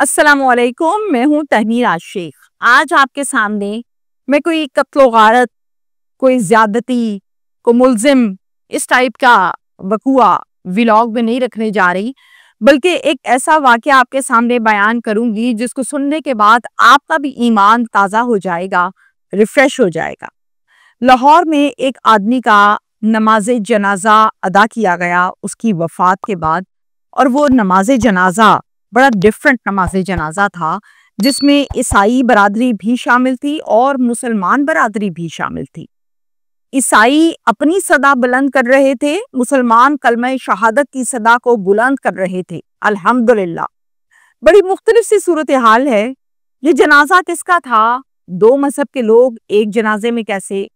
अस्सलाम वालेकुम मैं तहमीर आज शेख आज आपके सामने मैं कोई कत्लो गारत कोई ज़्यादती को मुलजिम इस टाइप का वकुआ व्लॉग में नहीं रखने जा रही बल्कि एक ऐसा वाक़ आपके सामने बयान करूंगी जिसको सुनने के बाद आपका भी ईमान ताज़ा हो जाएगा रिफ़्रेश हो जाएगा लाहौर में एक आदमी का नमाज जनाजा अदा किया गया उसकी वफात के बाद और वो नमाज जनाजा बड़ा डिफरेंट नमाज जनाजा था जिसमें ईसाई बरदरी भी शामिल थी और मुसलमान बरदरी भी शामिल थी ईसाई अपनी सदा बुलंद कर रहे थे मुसलमान कलम शहादत की सदा को बुलंद कर रहे थे अल्हम्दुलिल्लाह बड़ी मुख्तलिफ सी सूरत हाल है ये जनाजा किसका था दो मजहब के लोग एक जनाजे में कैसे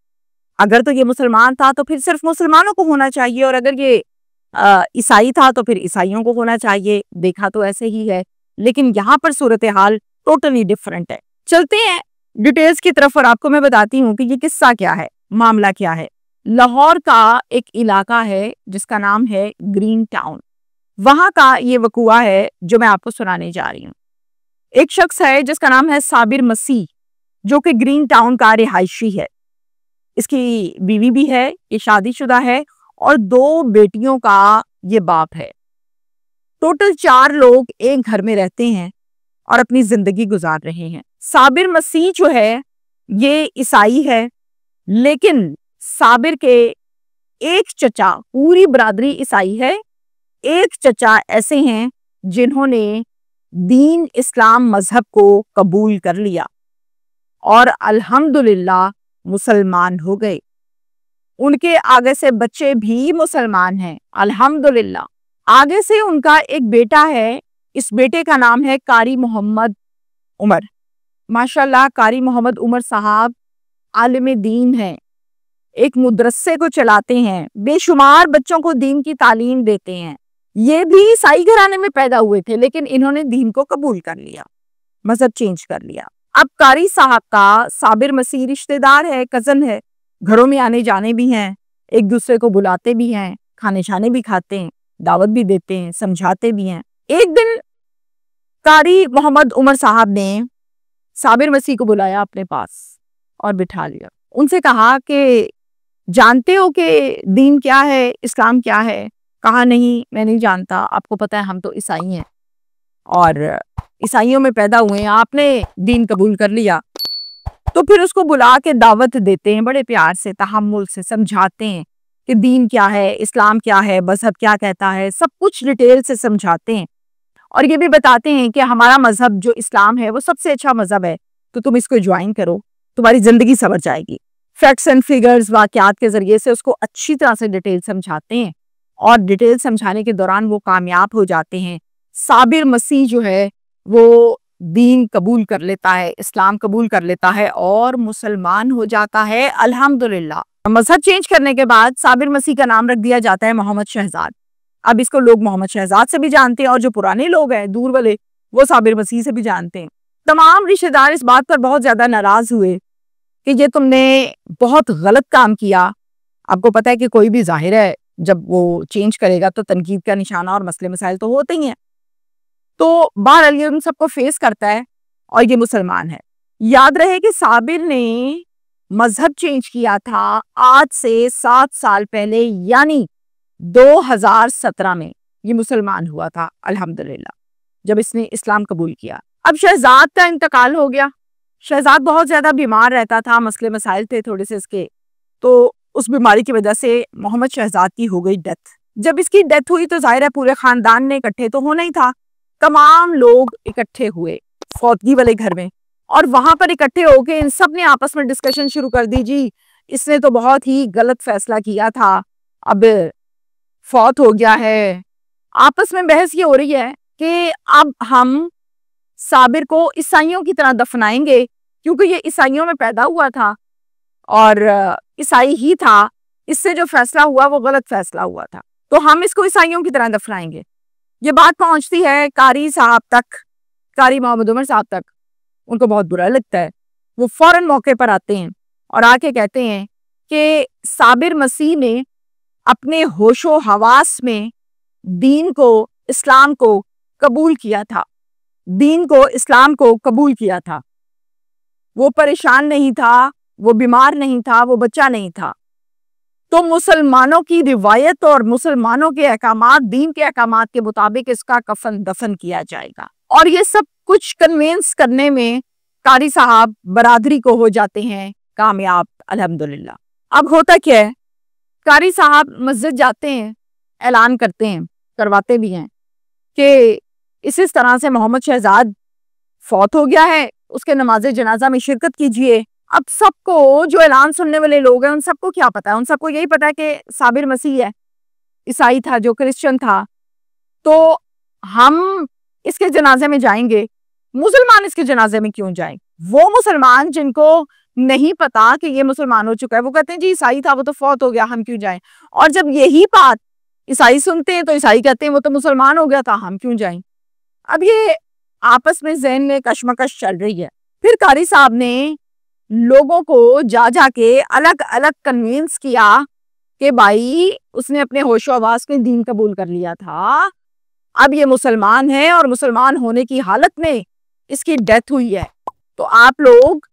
अगर तो ये मुसलमान था तो फिर सिर्फ मुसलमानों को होना चाहिए और अगर ये ईसाई था तो फिर ईसाइयों को होना चाहिए देखा तो ऐसे ही है लेकिन यहाँ पर सूरत हाल टोटली डिफरेंट है चलते हैं डिटेल्स की तरफ और आपको मैं बताती हूँ कि ये किस्सा क्या है मामला क्या है लाहौर का एक इलाका है जिसका नाम है ग्रीन टाउन वहां का ये वकुआ है जो मैं आपको सुनाने जा रही हूँ एक शख्स है जिसका नाम है साबिर मसीह जो कि ग्रीन टाउन का रिहायशी है इसकी बीवी भी है ये शादीशुदा है और दो बेटियों का ये बाप है टोटल चार लोग एक घर में रहते हैं और अपनी जिंदगी गुजार रहे हैं साबिर मसीह जो है ये ईसाई है लेकिन साबिर के एक चचा पूरी बरादरी ईसाई है एक चचा ऐसे हैं जिन्होंने दीन इस्लाम मज़हब को कबूल कर लिया और अल्हम्दुलिल्लाह मुसलमान हो गए उनके आगे से बच्चे भी मुसलमान हैं अल्हम्दुलिल्लाह आगे से उनका एक बेटा है इस बेटे का नाम है कारी मोहम्मद उमर माशाल्लाह कारी मोहम्मद उमर साहब आलम दीन हैं एक मुदरसे को चलाते हैं बेशुमार बच्चों को दीन की तालीम देते हैं ये भी ईसाई घराने में पैदा हुए थे लेकिन इन्होंने दीन को कबूल कर लिया मजहब चेंज कर लिया अब कारी साहब का साबिर मसीह रिश्तेदार है कजन है घरों में आने जाने भी हैं एक दूसरे को बुलाते भी हैं खाने छाने भी खाते हैं दावत भी देते हैं समझाते भी हैं एक दिन कारी मोहम्मद उमर साहब ने साबिर मसीह को बुलाया अपने पास और बिठा लिया उनसे कहा कि जानते हो कि दीन क्या है इस्लाम क्या है कहा नहीं मैं नहीं जानता आपको पता है हम तो ईसाई हैं और ईसाइयों में पैदा हुए हैं आपने दीन कबूल कर लिया तो फिर उसको बुला के दावत देते हैं बड़े प्यार से तहमुल से समझाते हैं कि दीन क्या है इस्लाम क्या है मजहब क्या कहता है सब कुछ डिटेल से समझाते हैं और ये भी बताते हैं कि हमारा मजहब जो इस्लाम है वो सबसे अच्छा मजहब है तो तुम इसको ज्वाइन करो तुम्हारी ज़िंदगी सवर जाएगी फैक्ट्स एंड फिगर्स वाक्यात के ज़रिए से उसको अच्छी तरह से डिटेल समझाते हैं और डिटेल समझाने के दौरान वो कामयाब हो जाते हैं साबिर मसीह जो है वो दीन कबूल कर लेता है इस्लाम कबूल कर लेता है और मुसलमान हो जाता है अल्हम्दुलिल्लाह मजहब चेंज करने के बाद साबिर मसीह का नाम रख दिया जाता है मोहम्मद शहजाद अब इसको लोग मोहम्मद शहजाद से भी जानते हैं और जो पुराने लोग हैं दूर वाले वो साबिर मसीह से भी जानते हैं तमाम रिश्तेदार इस बात पर बहुत ज्यादा नाराज हुए कि ये तुमने बहुत गलत काम किया आपको पता है कि कोई भी जाहिर है जब वो चेंज करेगा तो तनकीद का निशाना और मसले मसाइल तो होते ही हैं तो बार अली उन सबको फेस करता है और ये मुसलमान है याद रहे कि साबिर ने मजहब चेंज किया था आज से सात साल पहले यानी 2017 में ये मुसलमान हुआ था अल्हम्दुलिल्लाह जब इसने इस्लाम कबूल किया अब शहजाद का इंतकाल हो गया शहजाद बहुत ज़्यादा बीमार रहता था मसले मसाइल थे थोड़े से इसके तो उस बीमारी की वजह से मोहम्मद शहजाद की हो गई डेथ जब इसकी डेथ हुई तो जाहिर है पूरे ख़ानदान ने इकट्ठे तो होना ही था तमाम लोग इकट्ठे हुए फौतगी वाले घर में और वहां पर इकट्ठे होके इन सब ने आपस में डिस्कशन शुरू कर दी जी इसने तो बहुत ही गलत फैसला किया था अब फौत हो गया है आपस में बहस ये हो रही है कि अब हम साबिर को ईसाइयों की तरह दफनाएंगे क्योंकि ये ईसाइयों में पैदा हुआ था और ईसाई ही था इससे जो फैसला हुआ वो गलत फैसला हुआ था तो हम इसको ईसाइयों की तरह दफनाएंगे ये बात पहुंचती है कारी साहब तक कारी मोहम्मद उमर साहब तक उनको बहुत बुरा लगता है वो फौरन मौके पर आते हैं और आके कहते हैं कि साबिर मसीह ने अपने होशो हवास में दीन को इस्लाम को कबूल किया था दीन को इस्लाम को कबूल किया था वो परेशान नहीं था वो बीमार नहीं था वो बच्चा नहीं था तो मुसलमानों की रिवायत और मुसलमानों के अहकाम दीन के अहकाम के मुताबिक इसका कफन दफन किया जाएगा और ये सब कुछ कन्वेंस करने में कारी साहब बरादरी को हो जाते हैं कामयाब अल्हम्दुलिल्लाह अब होता क्या है कारी साहब मस्जिद जाते हैं ऐलान करते हैं करवाते भी हैं कि इस इस तरह से मोहम्मद शहजाद फौत हो गया है उसके नमाज जनाजा में शिरकत कीजिए अब सबको जो ऐलान सुनने वाले लोग हैं उन सबको क्या पता है उन सबको यही पता है कि साबिर मसीह है ईसाई था जो क्रिश्चियन था तो हम इसके जनाजे में जाएंगे मुसलमान इसके जनाजे में क्यों जाए वो मुसलमान जिनको नहीं पता कि ये मुसलमान हो चुका है वो कहते हैं जी ईसाई था वो तो फौत हो गया हम क्यों जाएं और जब यही बात ईसाई सुनते हैं तो ईसाई कहते हैं वो तो मुसलमान हो गया था हम क्यों जाएं अब ये आपस में जहन में कशमकश चल रही है फिर कारी साहब ने लोगों को जा जाके अलग अलग कन्विंस किया कि भाई उसने अपने होशो आवाज को दीन कबूल कर लिया था अब ये मुसलमान है और मुसलमान होने की हालत में इसकी डेथ हुई है तो आप लोग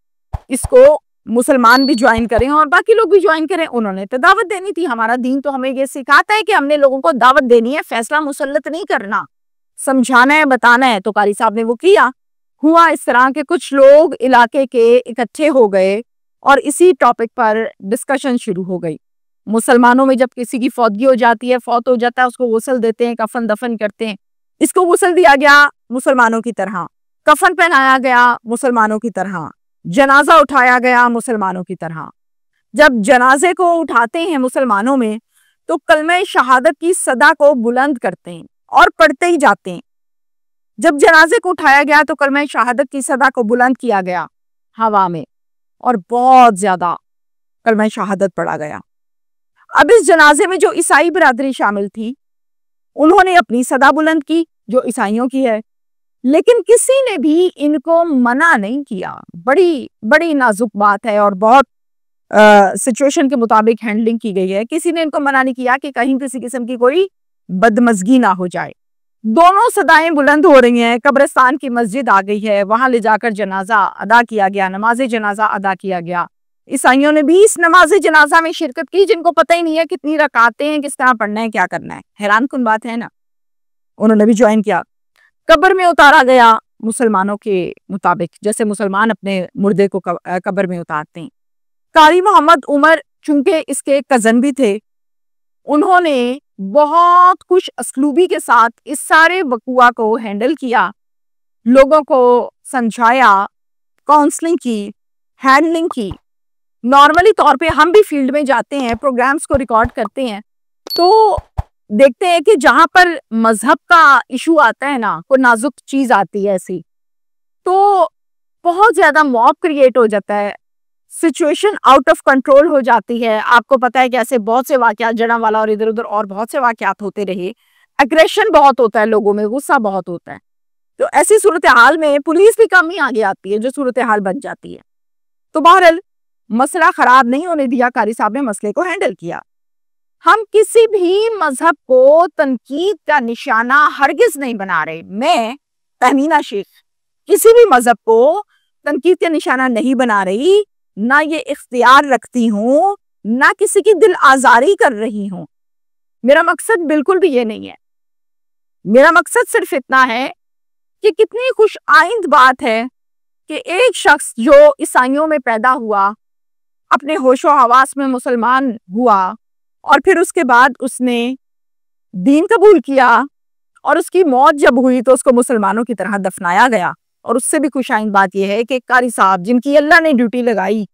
इसको मुसलमान भी ज्वाइन करें और बाकी लोग भी ज्वाइन करें उन्होंने तो दावत देनी थी हमारा दीन तो हमें ये सिखाता है कि हमने लोगों को दावत देनी है फैसला मुसलत नहीं करना समझाना है बताना है तो कारी साहब ने वो किया हुआ इस तरह के कुछ लोग इलाके के इकट्ठे हो गए और इसी टॉपिक पर डिस्कशन शुरू हो गई मुसलमानों में जब किसी की फौतगी हो जाती है फौत हो जाता है उसको गसल देते हैं कफन दफन करते हैं इसको गसल दिया गया मुसलमानों की तरह कफन पहनाया गया मुसलमानों की तरह जनाजा उठाया गया मुसलमानों की तरह जब जनाजे को उठाते हैं मुसलमानों में तो कलम शहादत की सदा को बुलंद करते हैं और पढ़ते ही जाते हैं जब जनाजे को उठाया गया तो कलम शहादत की सदा को बुलंद किया गया हवा में और बहुत ज्यादा कलम शहादत पढ़ा गया अब इस जनाजे में जो ईसाई बरादरी शामिल थी उन्होंने अपनी सदा बुलंद की जो ईसाइयों की है लेकिन किसी ने भी इनको मना नहीं किया बड़ी बड़ी नाजुक बात है और बहुत सिचुएशन के मुताबिक हैंडलिंग की गई है किसी ने इनको मना नहीं किया कि कहीं किसी किस्म की कोई बदमजगी ना हो जाए दोनों सदाएं बुलंद हो रही हैं कब्रिस्तान की मस्जिद आ गई है वहां ले जाकर जनाजा अदा किया गया नमाज जनाजा अदा किया गया ईसाइयों ने भी इस नमाज जनाजा में शिरकत की जिनको पता ही नहीं है कितनी रकाते हैं किस तरह पढ़ना है क्या करना है हैरान कन बात है ना उन्होंने भी ज्वाइन किया कब्र में उतारा गया मुसलमानों के मुताबिक जैसे मुसलमान अपने मुर्दे को कब्र में उतारते हैं कारी मोहम्मद उमर चूंकि इसके कजन भी थे उन्होंने बहुत कुछ असलूबी के साथ इस सारे बकुआ को हैंडल किया लोगों को समझाया काउंसलिंग की हैंडलिंग की नॉर्मली तौर पे हम भी फील्ड में जाते हैं प्रोग्राम्स को रिकॉर्ड करते हैं तो देखते हैं कि जहाँ पर मजहब का इशू आता है ना कोई नाजुक चीज़ आती है ऐसी तो बहुत ज़्यादा मॉब क्रिएट हो जाता है सिचुएशन आउट ऑफ कंट्रोल हो जाती है आपको पता है कि ऐसे बहुत से वाकयात जड़ा वाला और इधर उधर और बहुत से वाकयात होते रहे एग्रेशन बहुत होता है लोगों में गुस्सा बहुत होता है तो ऐसी सूरत हाल में पुलिस भी कम ही आगे आती है जो सूरत हाल बन जाती है तो बहरहाल मसला खराब नहीं होने दिया कारी साहब ने मसले को हैंडल किया हम किसी भी मजहब को तनकीद का निशाना हरगिज नहीं बना रहे मैं तहमीना शेख किसी भी मजहब को तनकीद का निशाना नहीं बना रही ना ये इख्तियार रखती हूँ ना किसी की दिल आजारी कर रही हूँ मेरा मकसद बिल्कुल भी ये नहीं है मेरा मकसद सिर्फ इतना है कि कितनी खुश आइंद बात है कि एक शख्स जो ईसाइयों में पैदा हुआ अपने होशो हवास में मुसलमान हुआ और फिर उसके बाद उसने दीन कबूल किया और उसकी मौत जब हुई तो उसको मुसलमानों की तरह दफनाया गया और उससे भी खुशाइन बात यह है कि कारी साहब जिनकी अल्लाह ने ड्यूटी लगाई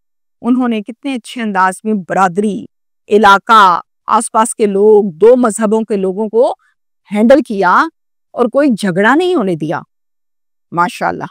उन्होंने कितने अच्छे अंदाज में बरादरी इलाका आसपास के लोग दो मजहबों के लोगों को हैंडल किया और कोई झगड़ा नहीं होने दिया माशाल्लाह